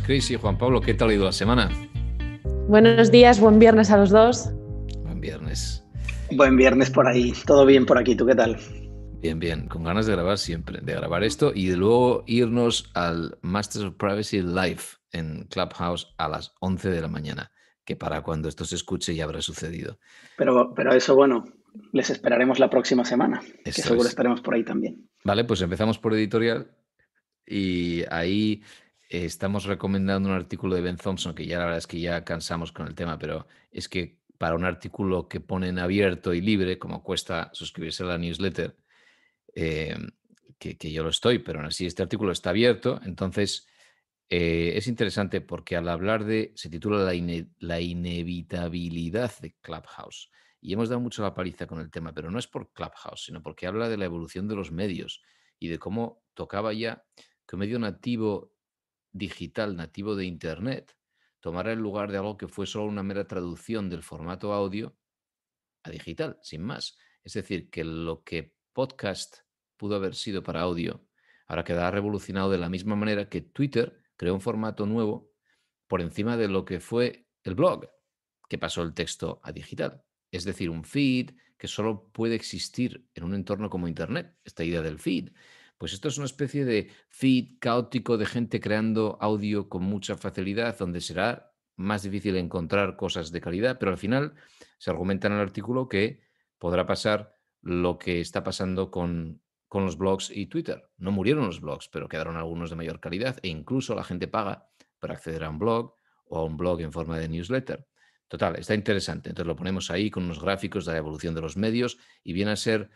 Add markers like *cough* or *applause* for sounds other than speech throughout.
Cris y Juan Pablo. ¿Qué tal ha ido la semana? Buenos días, buen viernes a los dos. Buen viernes. Buen viernes por ahí. Todo bien por aquí. ¿Tú qué tal? Bien, bien. Con ganas de grabar siempre, de grabar esto y de luego irnos al Masters of Privacy Live en Clubhouse a las 11 de la mañana, que para cuando esto se escuche ya habrá sucedido. Pero, pero eso, bueno, les esperaremos la próxima semana, que seguro estaremos por ahí también. Vale, pues empezamos por editorial y ahí eh, estamos recomendando un artículo de Ben Thompson, que ya la verdad es que ya cansamos con el tema, pero es que para un artículo que ponen abierto y libre, como cuesta suscribirse a la newsletter, eh, que, yo lo estoy, pero aún así este artículo está abierto, entonces eh, es interesante porque al hablar de, se titula la, la inevitabilidad de Clubhouse. Y hemos dado mucho la paliza con el tema, pero no es por Clubhouse, sino porque habla de la evolución de los medios y de cómo tocaba ya que un medio nativo digital nativo de Internet tomará el lugar de algo que fue solo una mera traducción del formato audio a digital, sin más. Es decir, que lo que podcast pudo haber sido para audio, ahora quedará revolucionado de la misma manera que Twitter creó un formato nuevo por encima de lo que fue el blog, que pasó el texto a digital. Es decir, un feed que solo puede existir en un entorno como Internet, esta idea del feed pues esto es una especie de feed caótico de gente creando audio con mucha facilidad, donde será más difícil encontrar cosas de calidad, pero al final se argumenta en el artículo que podrá pasar lo que está pasando con, los blogs y Twitter. No murieron los blogs, pero quedaron algunos de mayor calidad e incluso la gente paga para acceder a un blog o a un blog en forma de newsletter. Total, está interesante. Entonces lo ponemos ahí con unos gráficos de la evolución de los medios y viene a ser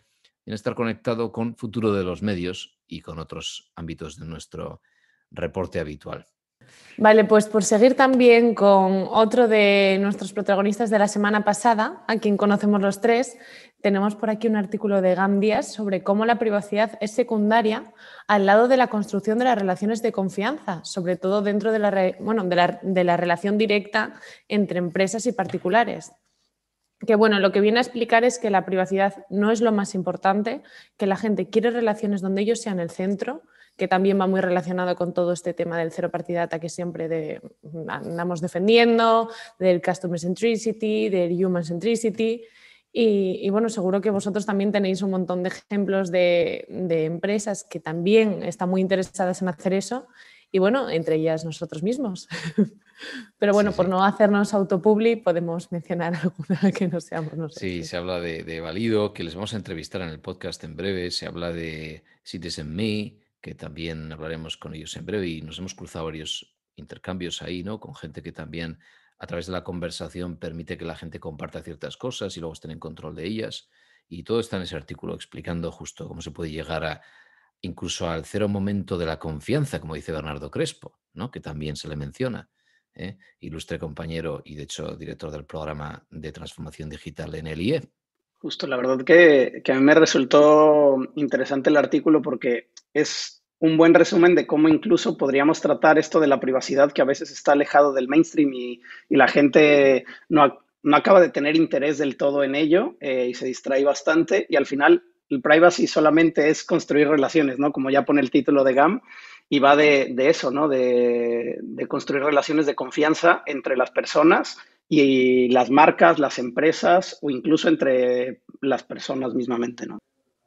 en estar conectado con futuro de los medios y con otros ámbitos de nuestro reporte habitual. Vale, pues por seguir también con otro de nuestros protagonistas de la semana pasada, a quien conocemos los tres, tenemos por aquí un artículo de Gambias sobre cómo la privacidad es secundaria al lado de la construcción de las relaciones de confianza, sobre todo dentro de la, bueno, de la, de la relación directa entre empresas y particulares que bueno, lo que viene a explicar es que la privacidad no es lo más importante, que la gente quiere relaciones donde ellos sean el centro, que también va muy relacionado con todo este tema del cero partidata que siempre andamos defendiendo, del customer centricity, del human centricity. Y, bueno, seguro que vosotros también tenéis un montón de ejemplos de empresas que también están muy interesadas en hacer eso. Y bueno, entre ellas nosotros mismos. *laughs* Pero bueno, por no hacernos autopublic, podemos mencionar *laughs* alguna que no seamos nosotros. Sí, se habla de, de, Valido, que les vamos a entrevistar en el podcast en breve. Se habla de Citizen Me, que también hablaremos con ellos en breve. Y nos hemos cruzado varios intercambios ahí, ¿no? Con gente que también a través de la conversación permite que la gente comparta ciertas cosas y luego estén en control de ellas. Y todo está en ese artículo explicando justo cómo se puede llegar a incluso al cero momento de la confianza, como dice Bernardo Crespo, ¿no? que también se le menciona. ¿eh? ilustre compañero y de hecho director del programa de transformación digital en el IE. Justo, la verdad que, a mí me resultó interesante el artículo porque es un buen resumen de cómo incluso podríamos tratar esto de la privacidad que a veces está alejado del mainstream y, la gente no, no, acaba de tener interés del todo en ello eh, y se distrae bastante y al final el privacy solamente es construir relaciones, ¿no? Como ya pone el título de GAM y va de, eso, ¿no? De, de, construir relaciones de confianza entre las personas y las marcas, las empresas o incluso entre las personas mismamente, ¿no?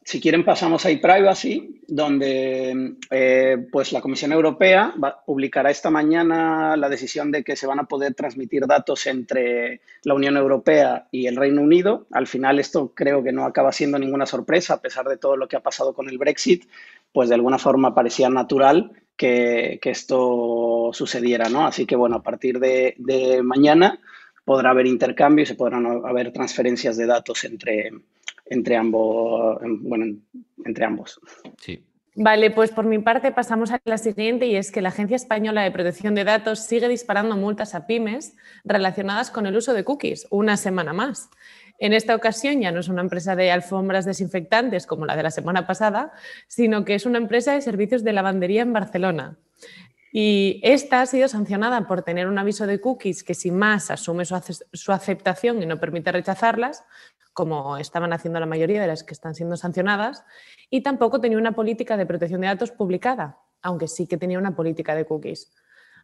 Si quieren pasamos a ePrivacy, privacy donde eh, pues la Comisión Europea publicará esta mañana la decisión de que se van a poder transmitir datos entre la Unión Europea y el Reino Unido. Al final esto creo que no acaba siendo ninguna sorpresa, a pesar de todo lo que ha pasado con el Brexit, pues de alguna forma parecía natural que, esto sucediera, ¿no? Así que bueno, a partir de, mañana podrá haber intercambios y se podrán haber transferencias de datos entre, entre ambos, entre ambos. Sí. Vale, pues por mi parte pasamos a la siguiente y es que la Agencia Española de Protección de Datos sigue disparando multas a pymes relacionadas con el uso de cookies, una semana más. En esta ocasión ya no es una empresa de alfombras desinfectantes como la de la semana pasada, sino que es una empresa de servicios de lavandería en Barcelona. Y esta ha sido sancionada por tener un aviso de cookies que sin más asume su, aceptación y no permite rechazarlas, como estaban haciendo la mayoría de las que están siendo sancionadas, y tampoco tenía una política de protección de datos publicada, aunque sí que tenía una política de cookies.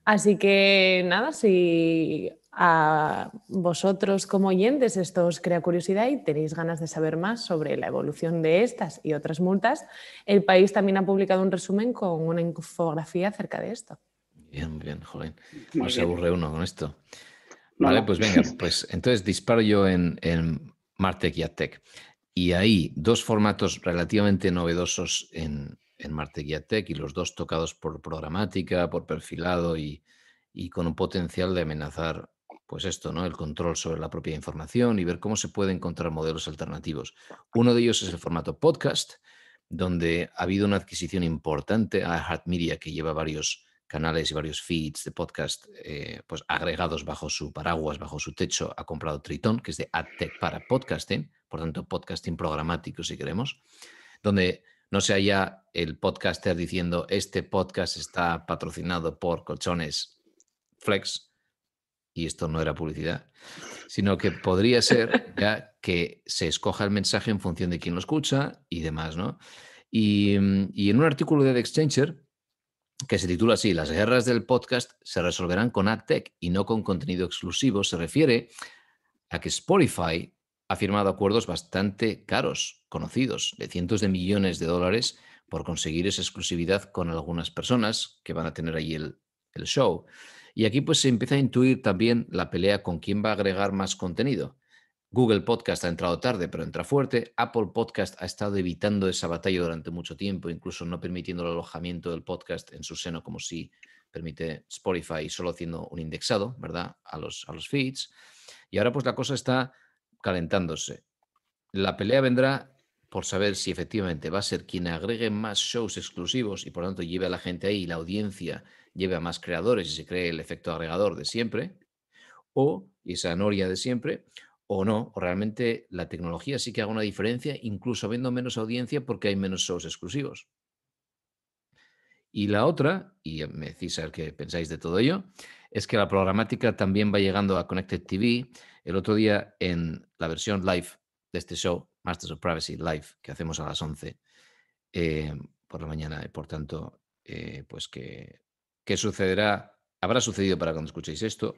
Así que nada, si a vosotros como oyentes esto os crea curiosidad y tenéis ganas de saber más sobre la evolución de estas y otras multas, el país también ha publicado un resumen con una infografía acerca de esto. Bien, bien, jolín No se aburre uno con esto. vale, pues venga, pues entonces disparo yo en, en Martech y AdTech. Y ahí dos formatos relativamente novedosos en, en Martech y AdTech y los dos tocados por programática, por perfilado y, y con un potencial de amenazar pues esto, ¿no? El control sobre la propia información y ver cómo se puede encontrar modelos alternativos. Uno de ellos es el formato podcast, donde ha habido una adquisición importante a Media, que lleva varios canales y varios feeds de podcast eh, pues agregados bajo su paraguas, bajo su techo, ha comprado Triton, que es de AdTech para podcasting, por tanto, podcasting programático, si queremos, donde no se haya el podcaster diciendo este podcast está patrocinado por colchones Flex, y esto no era publicidad, sino que podría ser ya que se escoja el mensaje en función de quién lo escucha y demás, ¿no? Y, mm, en un artículo de The Exchanger que se titula así, las guerras del podcast se resolverán con AdTech y no con contenido exclusivo, se refiere a que Spotify ha firmado acuerdos bastante caros, conocidos, de cientos de millones de dólares por conseguir esa exclusividad con algunas personas que van a tener allí el show. Y aquí pues se empieza a intuir también la pelea con quién va a agregar más contenido. Google Podcast ha entrado tarde, pero entra fuerte. Apple Podcast ha estado evitando esa batalla durante mucho tiempo, incluso no permitiendo el alojamiento del podcast en su seno como si permite Spotify, solo haciendo un indexado, ¿verdad? A los, a los feeds. Y ahora pues la cosa está calentándose. La pelea vendrá por saber si efectivamente va a ser quien agregue más shows exclusivos y por lo tanto lleve a la gente ahí, la audiencia lleve a más creadores y se cree el efecto agregador de siempre, o esa noria de siempre, o no, o realmente la tecnología sí que haga una diferencia, incluso viendo menos audiencia porque hay menos shows exclusivos. Y la otra, y me decís a ver qué pensáis de todo ello, es que la programática también va llegando a Connected TV. El otro día en la versión live de este show, Masters of Privacy Live, que hacemos a las 11 eh, por la mañana, y por tanto, eh, pues que que sucederá, habrá sucedido para cuando escuchéis esto,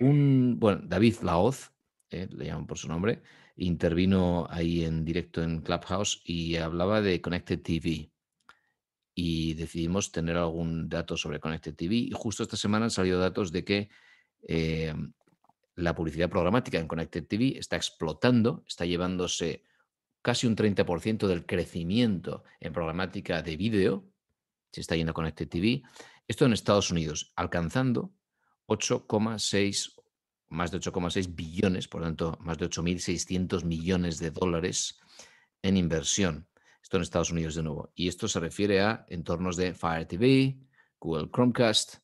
un, bueno, David Laoz, eh, le llaman por su nombre, intervino ahí en directo en Clubhouse y hablaba de Connected TV. Y decidimos tener algún dato sobre Connected TV. Y justo esta semana han salido datos de que eh, la publicidad programática en Connected TV está explotando, está llevándose casi un 30% del crecimiento en programática de vídeo, se está yendo a Connected TV, esto en Estados Unidos, alcanzando 8,6, más de 8,6 billones, por lo tanto, más de 8.600 millones de dólares en inversión. Esto en Estados Unidos de nuevo. Y esto se refiere a entornos de Fire TV, Google Chromecast,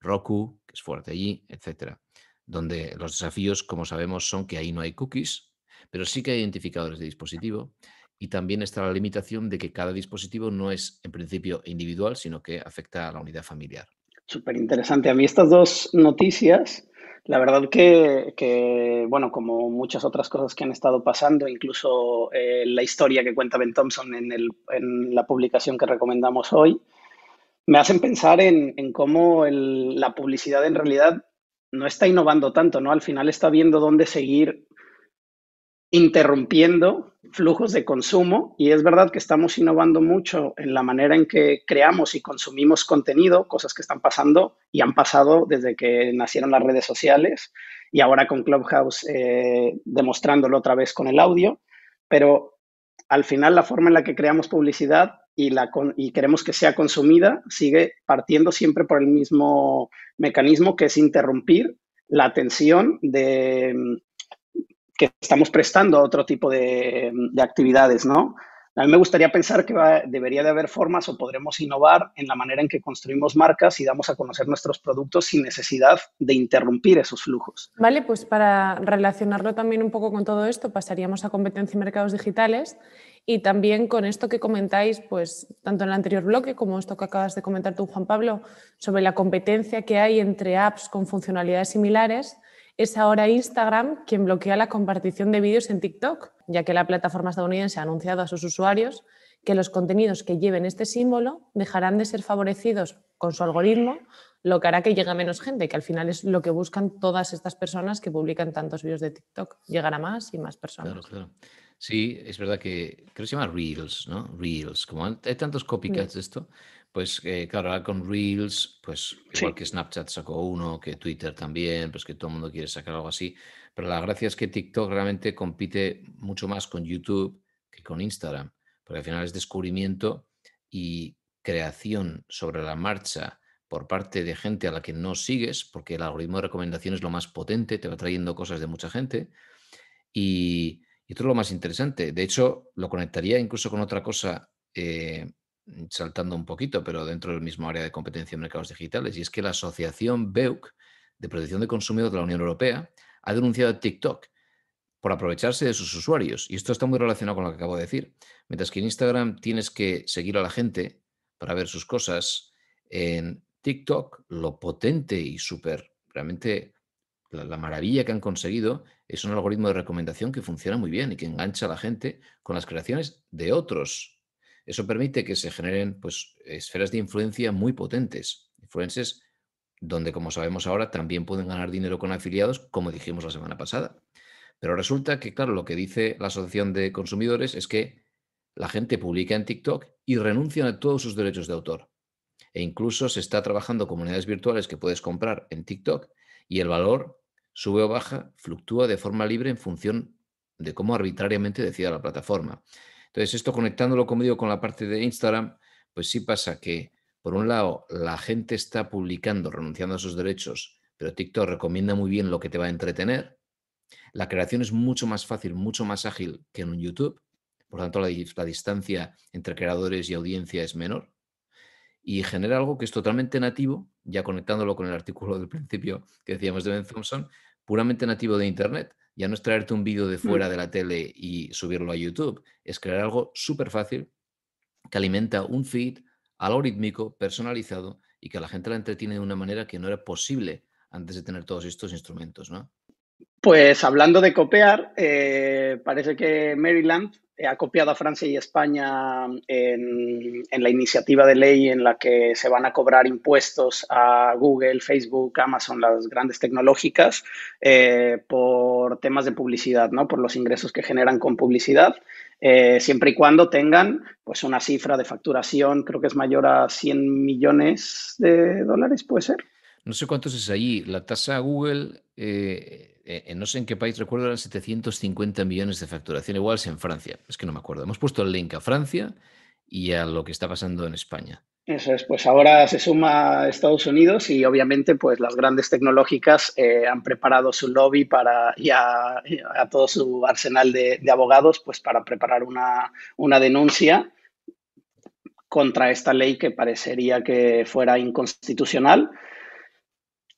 Roku, que es fuerte allí, etcétera. Donde los desafíos, como sabemos, son que ahí no hay cookies, pero sí que hay identificadores de dispositivo, y también está la limitación de que cada dispositivo no es en principio individual, sino que afecta a la unidad familiar. Súper interesante. A mí estas dos noticias, la verdad que, bueno, como muchas otras cosas que han estado pasando, incluso eh, la historia que cuenta Ben Thompson en, la publicación que recomendamos hoy, me hacen pensar en, en cómo la publicidad en realidad no está innovando tanto, ¿no? Al final está viendo dónde seguir interrumpiendo flujos de consumo y es verdad que estamos innovando mucho en la manera en que creamos y consumimos contenido, cosas que están pasando y han pasado desde que nacieron las redes sociales y ahora con Clubhouse eh, demostrándolo otra vez con el audio, pero al final la forma en la que creamos publicidad y, la y queremos que sea consumida sigue partiendo siempre por el mismo mecanismo que es interrumpir la atención de que estamos prestando a otro tipo de, actividades, ¿no? A mí me gustaría pensar que debería de haber formas o podremos innovar en la manera en que construimos marcas y damos a conocer nuestros productos sin necesidad de interrumpir esos flujos. Vale, pues para relacionarlo también un poco con todo esto, pasaríamos a competencia y mercados digitales y también con esto que comentáis, pues tanto en el anterior bloque como esto que acabas de comentar tú, Juan Pablo, sobre la competencia que hay entre apps con funcionalidades similares, es ahora Instagram quien bloquea la compartición de vídeos en TikTok, ya que la plataforma estadounidense ha anunciado a sus usuarios que los contenidos que lleven este símbolo dejarán de ser favorecidos con su algoritmo, lo que hará que llegue menos gente, que al final es lo que buscan todas estas personas que publican tantos vídeos de TikTok, llegar a más y más personas. Claro, claro. Sí, es verdad que creo que se llama Reels, ¿no? Reels. Como hay tantos copycats mm. de esto, pues eh, claro, ahora con Reels, pues igual que Snapchat sacó uno, que Twitter también, pues que todo el mundo quiere sacar algo así. Pero la gracia es que TikTok realmente compite mucho más con YouTube que con Instagram, porque al final es descubrimiento y creación sobre la marcha por parte de gente a la que no sigues, porque el algoritmo de recomendación es lo más potente, te va trayendo cosas de mucha gente. Y y esto es lo más interesante. De hecho, lo conectaría incluso con otra cosa, eh, saltando un poquito, pero dentro del mismo área de competencia en mercados digitales, y es que la asociación BEUC de protección de consumidores de la Unión Europea ha denunciado a TikTok por aprovecharse de sus usuarios. Y esto está muy relacionado con lo que acabo de decir. Mientras que en Instagram tienes que seguir a la gente para ver sus cosas, en TikTok lo potente y súper realmente la, maravilla que han conseguido es un algoritmo de recomendación que funciona muy bien y que engancha a la gente con las creaciones de otros. Eso permite que se generen pues, esferas de influencia muy potentes, influencers donde, como sabemos ahora, también pueden ganar dinero con afiliados, como dijimos la semana pasada. Pero resulta que, claro, lo que dice la Asociación de Consumidores es que la gente publica en TikTok y renuncia a todos sus derechos de autor. E incluso se está trabajando comunidades virtuales que puedes comprar en TikTok y el valor sube o baja, fluctúa de forma libre en función de cómo arbitrariamente decida la plataforma. Entonces, esto conectándolo, como digo, con la parte de Instagram, pues sí pasa que, por un lado, la gente está publicando, renunciando a sus derechos, pero TikTok recomienda muy bien lo que te va a entretener. La creación es mucho más fácil, mucho más ágil que en un YouTube. Por tanto, la distancia entre creadores y audiencia es menor y genera algo que es totalmente nativo, ya conectándolo con el artículo del principio que decíamos de Ben Thompson, puramente nativo de Internet. Ya no es traerte un vídeo de mm. fuera de la tele y subirlo a YouTube, es crear algo súper fácil que alimenta un feed algorítmico, personalizado y que a la gente la entretiene de una manera que no era posible antes de tener todos estos instrumentos, ¿no? Pues hablando de copiar, eh, parece que Maryland ha copiado a Francia y España en, la iniciativa de ley en la que se van a cobrar impuestos a Google, Facebook, Amazon, las grandes tecnológicas, eh, por temas de publicidad, ¿no? Por los ingresos que generan con publicidad. Eh, siempre y cuando tengan pues una cifra de facturación, creo que es mayor a 100 millones de dólares, puede ser. No sé cuántos es ahí. La tasa Google eh, eh, no sé en qué país, recuerdo eran 750 millones de facturación, igual es en Francia, es que no me acuerdo. Hemos puesto el link a Francia y a lo que está pasando en España. Eso es, pues ahora se suma a Estados Unidos y obviamente pues las grandes tecnológicas eh, han preparado su lobby para, y, a, todo su arsenal de, abogados pues para preparar una denuncia contra esta ley que parecería que fuera inconstitucional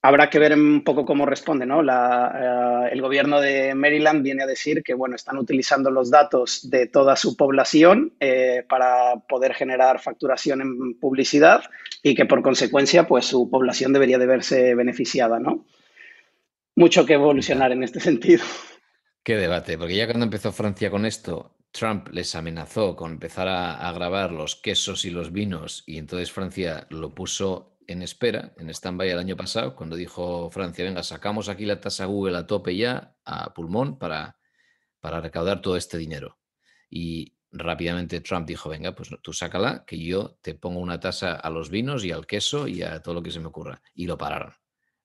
Habrá que ver un poco cómo responde, ¿no? Eh, el gobierno de Maryland viene a decir que, bueno, están utilizando los datos de toda su población eh, para poder generar facturación en publicidad y que, por consecuencia, pues su población debería de verse beneficiada, ¿no? Mucho que evolucionar en este sentido. Qué debate, porque ya cuando empezó Francia con esto, Trump les amenazó con empezar a, a grabar los quesos y los vinos y entonces Francia lo puso en espera, en stand-by el año pasado, cuando dijo Francia, venga, sacamos aquí la tasa Google a tope ya, a pulmón, para, para recaudar todo este dinero. Y rápidamente Trump dijo, venga, pues tú sácala, que yo te pongo una tasa a los vinos y al queso y a todo lo que se me ocurra. Y lo pararon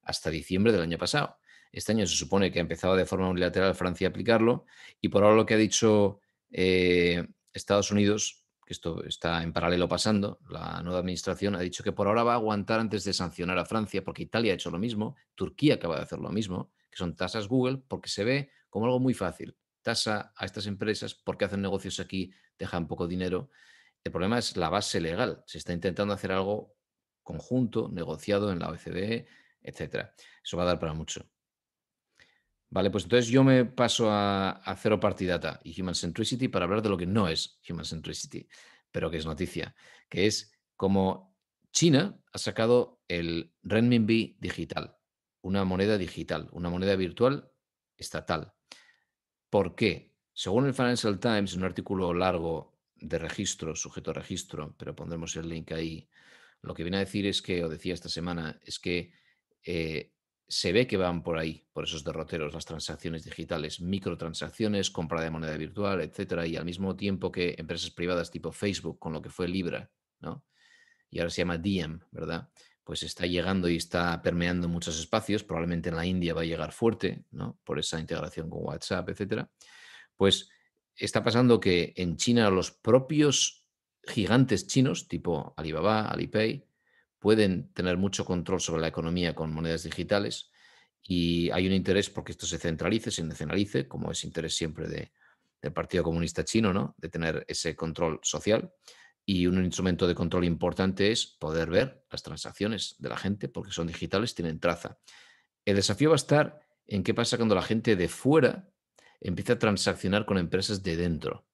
hasta diciembre del año pasado. Este año se supone que ha empezado de forma unilateral Francia a aplicarlo y por ahora lo que ha dicho eh, Estados Unidos esto está en paralelo pasando, la nueva administración ha dicho que por ahora va a aguantar antes de sancionar a Francia, porque Italia ha hecho lo mismo, Turquía acaba de hacer lo mismo, que son tasas Google, porque se ve como algo muy fácil. Tasa a estas empresas porque hacen negocios aquí, dejan poco dinero. El problema es la base legal. Se está intentando hacer algo conjunto, negociado en la OECD, etcétera. Eso va a dar para mucho. Vale, pues entonces yo me paso a, a Party Data y Human Centricity para hablar de lo que no es Human Centricity, pero que es noticia, que es como China ha sacado el renminbi digital, una moneda digital, una moneda virtual estatal. ¿Por qué? Según el Financial Times, un artículo largo de registro, sujeto a registro, pero pondremos el link ahí, lo que viene a decir es que, o decía esta semana, es que eh, se ve que van por ahí, por esos derroteros, las transacciones digitales, microtransacciones, compra de moneda virtual, etcétera, y al mismo tiempo que empresas privadas tipo Facebook, con lo que fue Libra, ¿no? Y ahora se llama Diem, ¿verdad? Pues está llegando y está permeando muchos espacios, probablemente en la India va a llegar fuerte, ¿no? Por esa integración con WhatsApp, etcétera. Pues está pasando que en China los propios gigantes chinos, tipo Alibaba, Alipay, pueden tener mucho control sobre la economía con monedas digitales y hay un interés porque esto se centralice, se nacionalice, como es interés siempre del Partido Comunista Chino, ¿no? de tener ese control social. Y un instrumento de control importante es poder ver las transacciones de la gente, porque son digitales, tienen traza. El desafío va a estar en qué pasa cuando la gente de fuera empieza a transaccionar con empresas de dentro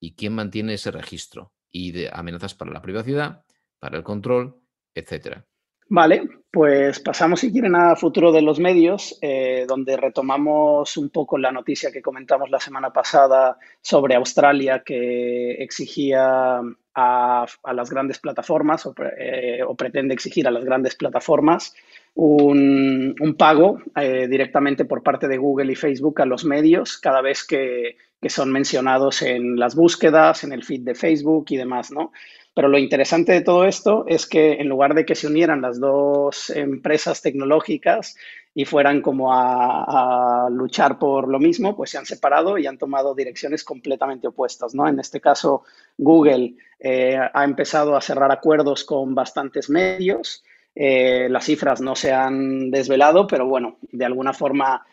y quién mantiene ese registro y de amenazas para la privacidad, para el control etcétera. Vale, pues pasamos si quieren a futuro de los medios, eh, donde retomamos un poco la noticia que comentamos la semana pasada sobre Australia que exigía a, las grandes plataformas eh, o, pretende exigir a las grandes plataformas un, pago eh, directamente por parte de Google y Facebook a los medios cada vez que, que son mencionados en las búsquedas, en el feed de Facebook y demás, ¿no? Pero lo interesante de todo esto es que en lugar de que se unieran las dos empresas tecnológicas y fueran como a, luchar por lo mismo, pues se han separado y han tomado direcciones completamente opuestas, ¿no? En este caso, Google eh, ha empezado a cerrar acuerdos con bastantes medios. Eh, las cifras no se han desvelado, pero bueno, de alguna forma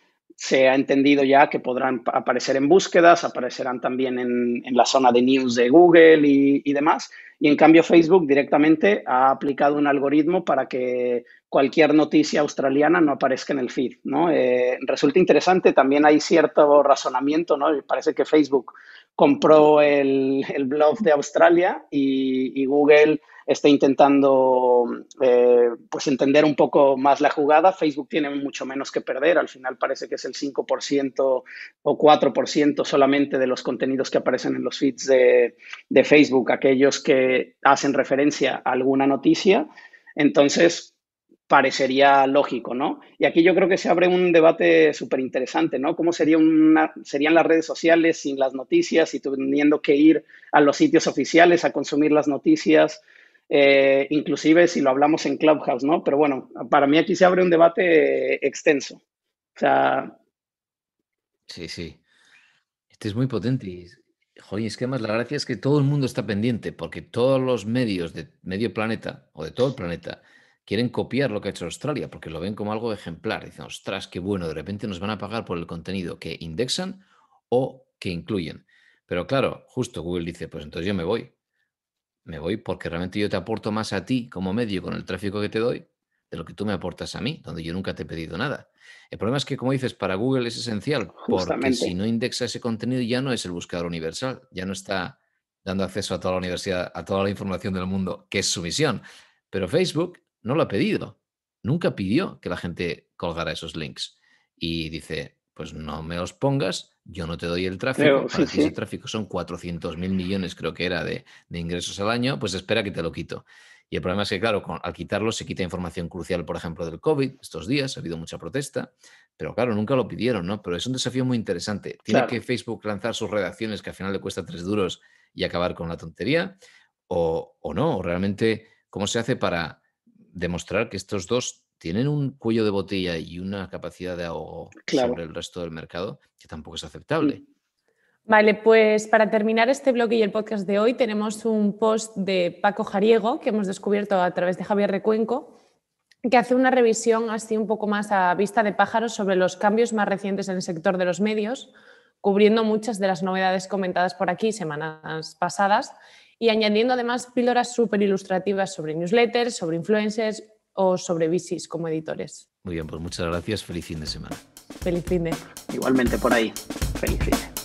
se ha entendido ya que podrán aparecer en búsquedas, aparecerán también en, la zona de news de Google y, demás. Y en cambio Facebook directamente ha aplicado un algoritmo para que cualquier noticia australiana no aparezca en el feed. ¿no? Eh, resulta interesante, también hay cierto razonamiento, ¿no? parece que Facebook compró el, blog de Australia y, y Google está intentando eh, pues entender un poco más la jugada. Facebook tiene mucho menos que perder. Al final parece que es el 5% o 4% solamente de los contenidos que aparecen en los feeds de, Facebook, aquellos que hacen referencia a alguna noticia. Entonces, parecería lógico, ¿no? Y aquí yo creo que se abre un debate súper interesante, ¿no? ¿Cómo sería una, serían las redes sociales sin las noticias y teniendo que ir a los sitios oficiales a consumir las noticias? Eh, inclusive si lo hablamos en Clubhouse, ¿no? Pero bueno, para mí aquí se abre un debate extenso. Sí, sí. Este es muy potente y, joder, es que además la gracia es que todo el mundo está pendiente porque todos los medios de medio planeta o de todo el planeta quieren copiar lo que ha hecho Australia porque lo ven como algo ejemplar. Dicen, ostras, qué bueno, de repente nos van a pagar por el contenido que indexan o que incluyen. Pero claro, justo Google dice, pues entonces yo me voy me voy porque realmente yo te aporto más a ti como medio con el tráfico que te doy de lo que tú me aportas a mí, donde yo nunca te he pedido nada. El problema es que, como dices, para Google es esencial, porque si no indexa ese contenido ya no es el buscador universal, ya no está dando acceso a toda la universidad, a toda la información del mundo, que es su misión. Pero Facebook no lo ha pedido, nunca pidió que la gente colgara esos links. Y dice, pues no me los pongas yo no te doy el tráfico, creo, ese tráfico son 400 mil millones, creo que era, de, ingresos al año, pues espera que te lo quito. Y el problema es que, claro, al quitarlo se quita información crucial, por ejemplo, del COVID estos días, ha habido mucha protesta, pero claro, nunca lo pidieron, ¿no? Pero es un desafío muy interesante. Tiene que Facebook lanzar sus redacciones, que al final le cuesta tres duros, y acabar con la tontería, o, o no, o realmente, ¿cómo se hace para demostrar que estos dos tienen un cuello de botella y una capacidad de ahogo sobre el resto del mercado que tampoco es mm. aceptable. Vale, pues para terminar este blog y el podcast de hoy tenemos un post de Paco Jariego que hemos descubierto a través de Javier Recuenco que hace una revisión así un poco más a vista de pájaros sobre los cambios más recientes en el sector de los medios, cubriendo muchas de las novedades comentadas por aquí semanas pasadas y añadiendo además píldoras súper ilustrativas sobre newsletters, sobre influencers o sobre Visis como editores. Muy bien, pues muchas gracias. Feliz fin de semana. Feliz fin de. Igualmente por ahí. Feliz fin de.